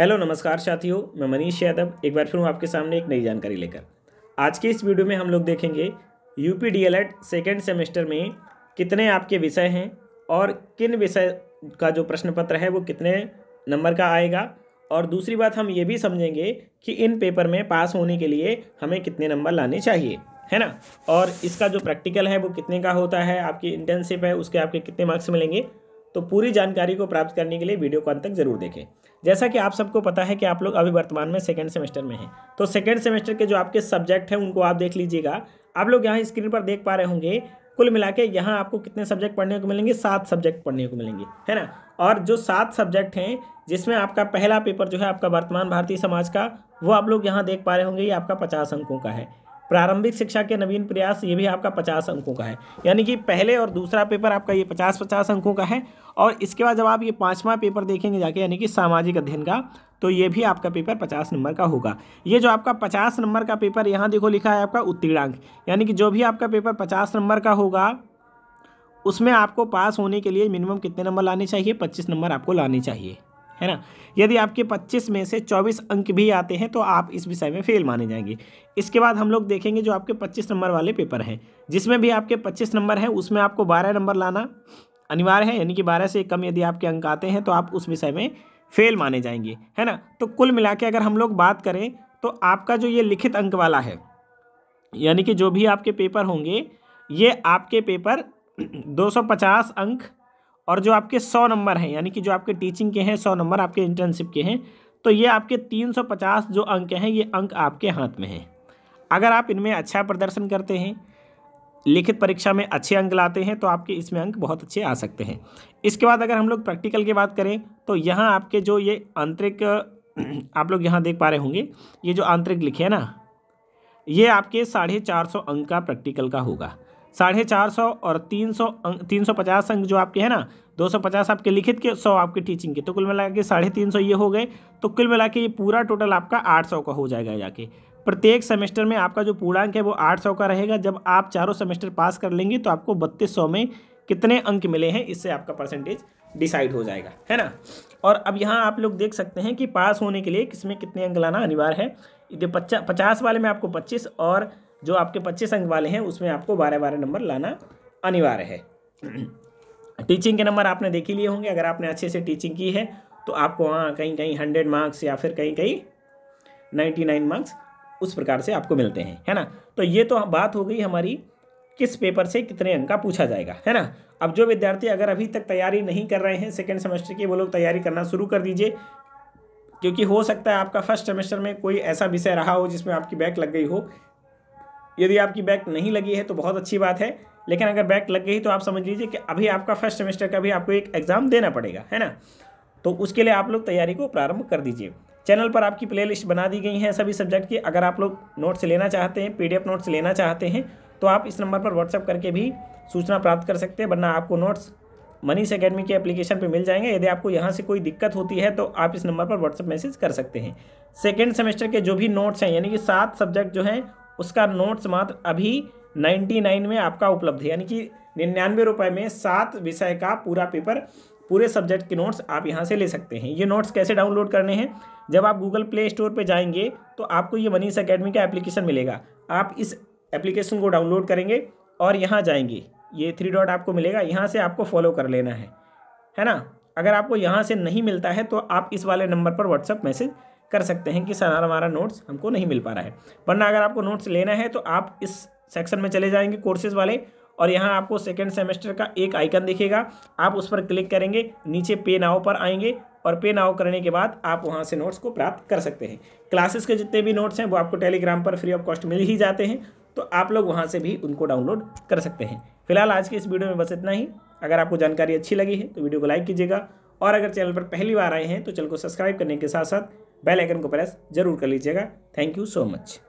hello नमस्कार साथियों मैं मनीष यादव एक बार फिर हूँ आपके सामने एक नई जानकारी लेकर आज के इस वीडियो में हम लोग देखेंगे U P D L Ed second semester में कितने आपके विषय हैं और किन विषय का जो प्रश्न पत्र है वो कितने नंबर का आएगा और दूसरी बात हम ये भी समझेंगे कि इन पेपर में पास होने के लिए हमें कितने नंबर लाने चाहिए है ना और इसका जो प्रैक्टिकल है वो कितने का होता है आपकी इंटर्नशिप है उसके आपके कितने मार्क्स मिलेंगे तो पूरी जानकारी को प्राप्त करने के लिए वीडियो को अंत तक जरूर देखें जैसा कि आप सबको पता है कि आप लोग अभी वर्तमान में सेकेंड सेमेस्टर में हैं तो सेकेंड सेमेस्टर के जो आपके सब्जेक्ट हैं उनको आप देख लीजिएगा आप लोग यहाँ स्क्रीन पर देख पा रहे होंगे कुल मिला के यहाँ आपको कितने सब्जेक्ट पढ़ने को मिलेंगे सात सब्जेक्ट पढ़ने को मिलेंगे है ना और जो सात सब्जेक्ट हैं जिसमें आपका पहला पेपर जो है आपका वर्तमान भारतीय समाज का वो आप लोग यहाँ देख पा रहे होंगे ये आपका पचास अंकों का है प्रारंभिक शिक्षा के नवीन प्रयास ये भी आपका पचास अंकों का है यानी कि पहले और दूसरा पेपर आपका ये पचास पचास अंकों का है और इसके बाद जब आप ये पाँचवा पेपर देखेंगे जाके यानी कि सामाजिक अध्ययन का तो ये भी आपका पेपर पचास नंबर का होगा ये जो आपका पचास नंबर का पेपर यहाँ देखो लिखा है आपका उत्तीर्णांक यानी कि जो भी आपका पेपर पचास नंबर का होगा उसमें आपको पास होने के लिए मिनिमम कितने नंबर लाने चाहिए पच्चीस नंबर आपको लाने चाहिए है ना यदि आपके 25 में से 24 अंक भी आते हैं तो आप इस विषय में फेल माने जाएंगे इसके बाद हम लोग देखेंगे जो आपके 25 नंबर वाले पेपर हैं जिसमें भी आपके 25 नंबर हैं उसमें आपको 12 नंबर लाना अनिवार्य है यानी कि 12 से कम यदि आपके अंक आते हैं तो आप उस विषय में फेल माने जाएंगे है ना तो कुल मिला के अगर हम लोग बात करें तो आपका जो ये लिखित अंक वाला है यानी कि जो भी आपके पेपर होंगे ये आपके पेपर दो अंक और जो आपके सौ नंबर हैं यानी कि जो आपके टीचिंग के हैं सौ नंबर आपके इंटर्नशिप के हैं तो ये आपके तीन सौ पचास जो अंक हैं ये अंक आपके हाथ में हैं अगर आप इनमें अच्छा प्रदर्शन करते हैं लिखित परीक्षा में अच्छे अंक लाते हैं तो आपके इसमें अंक बहुत अच्छे आ सकते हैं इसके बाद अगर हम लोग प्रैक्टिकल की बात करें तो यहाँ आपके जो ये आंतरिक आप लोग यहाँ देख पा रहे होंगे ये जो आंतरिक लिखे हैं ना ये आपके साढ़े चार सौ अंक का प्रैक्टिकल का होगा साढ़े चार सौ और तीन सौ तीन सौ पचास अंक जो आपके हैं ना दो सौ पचास आपके लिखित के सौ आपके टीचिंग के तो कुल मिला के साढ़े तीन सौ ये हो गए तो कुल मिला के ये पूरा टोटल आपका आठ सौ का हो जाएगा जाके प्रत्येक सेमेस्टर में आपका जो पूर्णांक है वो आठ सौ का रहेगा जब आप चारों सेमेस्टर पास कर लेंगे तो आपको बत्तीस सौ में कितने अंक मिले हैं इससे आपका परसेंटेज डिसाइड हो जाएगा है ना और अब यहाँ आप लोग देख सकते हैं कि पास होने के लिए किसमें कितने अंक लाना अनिवार्य है पचास वाले में आपको पच्चीस और जो आपके पच्चीस अंक वाले हैं उसमें आपको बारह बारह नंबर लाना अनिवार्य है टीचिंग के नंबर आपने देख ही लिए होंगे अगर आपने अच्छे से टीचिंग की है तो आपको वहाँ कहीं कहीं हंड्रेड मार्क्स या फिर कहीं कहीं नाइन्टी नाइन मार्क्स उस प्रकार से आपको मिलते हैं है ना तो ये तो बात हो गई हमारी किस पेपर से कितने अंक का पूछा जाएगा है ना अब जो विद्यार्थी अगर अभी तक तैयारी नहीं कर रहे हैं सेकेंड सेमेस्टर की वो लोग तैयारी करना शुरू कर दीजिए क्योंकि हो सकता है आपका फर्स्ट सेमेस्टर में कोई ऐसा विषय रहा हो जिसमें आपकी बैक लग गई हो यदि आपकी बैक नहीं लगी है तो बहुत अच्छी बात है लेकिन अगर बैक लग गई तो आप समझ लीजिए कि अभी आपका फर्स्ट सेमेस्टर का भी आपको एक एग्ज़ाम देना पड़ेगा है ना तो उसके लिए आप लोग तैयारी को प्रारंभ कर दीजिए चैनल पर आपकी प्लेलिस्ट बना दी गई है सभी सब्जेक्ट की अगर आप लोग नोट्स लेना चाहते हैं पीडीएफ नोट्स लेना चाहते हैं तो आप इस नंबर पर व्हाट्सअप करके भी सूचना प्राप्त कर सकते हैं वरना आपको नोट्स मनीष अकेडमी के एप्लीकेशन पर मिल जाएंगे यदि आपको यहाँ से कोई दिक्कत होती है तो आप इस नंबर पर व्हाट्सअप मैसेज कर सकते हैं सेकेंड सेमेस्टर के जो भी नोट्स हैं यानी कि सात सब्जेक्ट जो हैं उसका नोट्स मात्र अभी नाइन्टी नाइन में आपका उपलब्ध है यानी कि निन्यानवे रुपये में सात विषय का पूरा पेपर पूरे सब्जेक्ट के नोट्स आप यहाँ से ले सकते हैं ये नोट्स कैसे डाउनलोड करने हैं जब आप गूगल प्ले स्टोर पर जाएंगे तो आपको ये मनीष अकेडमी का एप्लीकेशन मिलेगा आप इस एप्लीकेशन को डाउनलोड करेंगे और यहाँ जाएंगे ये थ्री डॉट आपको मिलेगा यहाँ से आपको फॉलो कर लेना है है ना अगर आपको यहाँ से नहीं मिलता है तो आप इस वाले नंबर पर व्हाट्सअप मैसेज कर सकते हैं कि सर हमारा नोट्स हमको नहीं मिल पा रहा है वरना अगर आपको नोट्स लेना है तो आप इस सेक्शन में चले जाएंगे कोर्सेज़ वाले और यहाँ आपको सेकेंड सेमेस्टर का एक आइकन दिखेगा आप उस पर क्लिक करेंगे नीचे पे नाव पर आएंगे और पे नाव करने के बाद आप वहाँ से नोट्स को प्राप्त कर सकते हैं क्लासेस के जितने भी नोट्स हैं वो आपको टेलीग्राम पर फ्री ऑफ कॉस्ट मिल ही जाते हैं तो आप लोग वहाँ से भी उनको डाउनलोड कर सकते हैं फिलहाल आज की इस वीडियो में बस इतना ही अगर आपको जानकारी अच्छी लगी है तो वीडियो को लाइक कीजिएगा और अगर चैनल पर पहली बार आए हैं तो चैनल को सब्सक्राइब करने के साथ साथ बेल आइकन को प्रेस जरूर कर लीजिएगा थैंक यू सो मच